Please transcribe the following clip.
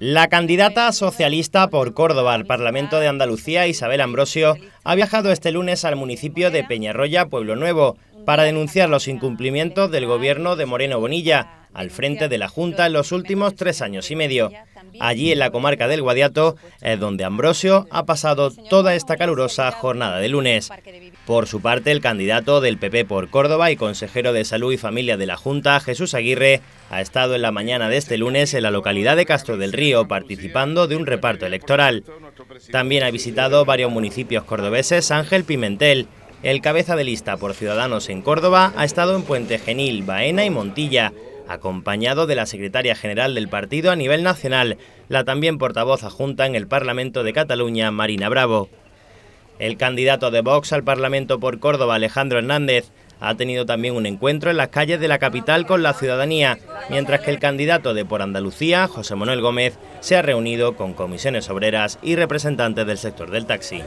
La candidata socialista por Córdoba al Parlamento de Andalucía, Isabel Ambrosio, ha viajado este lunes al municipio de Peñarroya, Pueblo Nuevo, para denunciar los incumplimientos del gobierno de Moreno Bonilla al frente de la Junta en los últimos tres años y medio. Allí, en la comarca del Guadiato, es donde Ambrosio ha pasado toda esta calurosa jornada de lunes. Por su parte, el candidato del PP por Córdoba y consejero de Salud y Familia de la Junta, Jesús Aguirre, ha estado en la mañana de este lunes en la localidad de Castro del Río participando de un reparto electoral. También ha visitado varios municipios cordobeses Ángel Pimentel. El cabeza de lista por Ciudadanos en Córdoba ha estado en Puente Genil, Baena y Montilla acompañado de la secretaria general del partido a nivel nacional, la también portavoz adjunta en el Parlamento de Cataluña, Marina Bravo. El candidato de Vox al Parlamento por Córdoba, Alejandro Hernández, ha tenido también un encuentro en las calles de la capital con la ciudadanía, mientras que el candidato de por Andalucía, José Manuel Gómez, se ha reunido con comisiones obreras y representantes del sector del taxi.